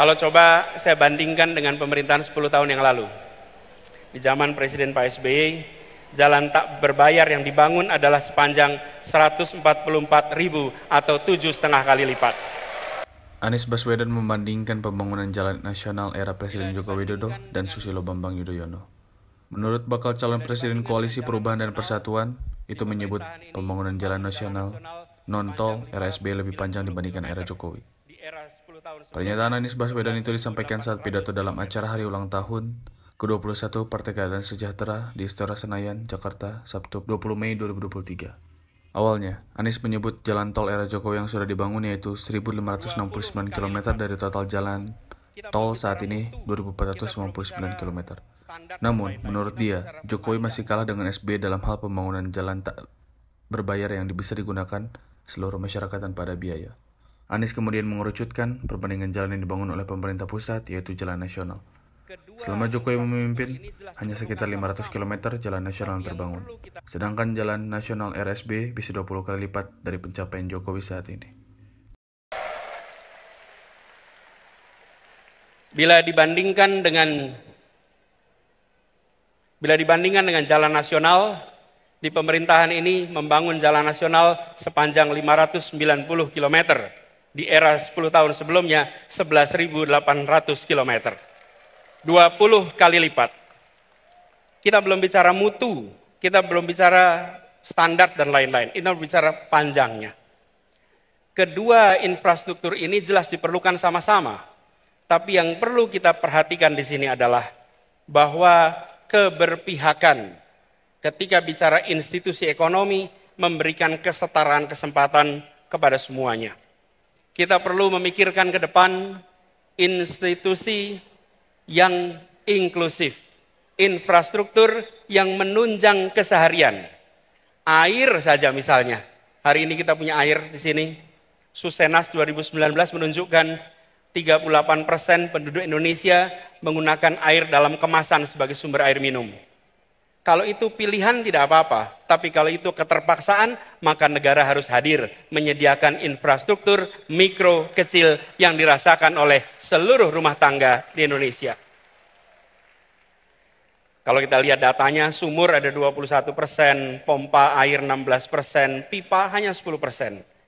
Kalau coba saya bandingkan dengan pemerintahan 10 tahun yang lalu. Di zaman Presiden Pak SBY, jalan tak berbayar yang dibangun adalah sepanjang 144 ribu atau tujuh setengah kali lipat. Anies Baswedan membandingkan pembangunan jalan nasional era Presiden Joko Widodo dan Susilo Bambang Yudhoyono. Menurut bakal calon presiden Koalisi Perubahan dan Persatuan, itu menyebut pembangunan jalan nasional non-tol era SBY lebih panjang dibandingkan era Jokowi. Pernyataan Anies Baswedan itu disampaikan saat pidato dalam acara hari ulang tahun ke-21 Partai Keadilan Sejahtera di Istora Senayan, Jakarta, Sabtu 20 Mei 2023. Awalnya, Anies menyebut jalan tol era Jokowi yang sudah dibangun yaitu 1.569 km dari total jalan tol saat ini 2.499 km. Namun, menurut dia, Jokowi masih kalah dengan SB dalam hal pembangunan jalan tak berbayar yang bisa digunakan seluruh masyarakat tanpa ada biaya. Anies kemudian mengerucutkan perbandingan jalan yang dibangun oleh pemerintah pusat yaitu jalan nasional. Selama Jokowi memimpin, hanya sekitar 500 km jalan nasional yang terbangun. Sedangkan jalan nasional RSB bisa 20 kali lipat dari pencapaian Jokowi saat ini. Bila dibandingkan dengan bila dibandingkan dengan jalan nasional, di pemerintahan ini membangun jalan nasional sepanjang 590 kilometer di era 10 tahun sebelumnya 11.800 km. 20 kali lipat. Kita belum bicara mutu, kita belum bicara standar dan lain-lain. Ini bicara panjangnya. Kedua infrastruktur ini jelas diperlukan sama-sama. Tapi yang perlu kita perhatikan di sini adalah bahwa keberpihakan ketika bicara institusi ekonomi memberikan kesetaraan kesempatan kepada semuanya. Kita perlu memikirkan ke depan institusi yang inklusif, infrastruktur yang menunjang keseharian. Air saja misalnya. Hari ini kita punya air di sini. Susenas 2019 menunjukkan 38 persen penduduk Indonesia menggunakan air dalam kemasan sebagai sumber air minum. Kalau itu pilihan tidak apa-apa, tapi kalau itu keterpaksaan, maka negara harus hadir menyediakan infrastruktur mikro kecil yang dirasakan oleh seluruh rumah tangga di Indonesia. Kalau kita lihat datanya, sumur ada 21 persen, pompa air 16 persen, pipa hanya 10 persen.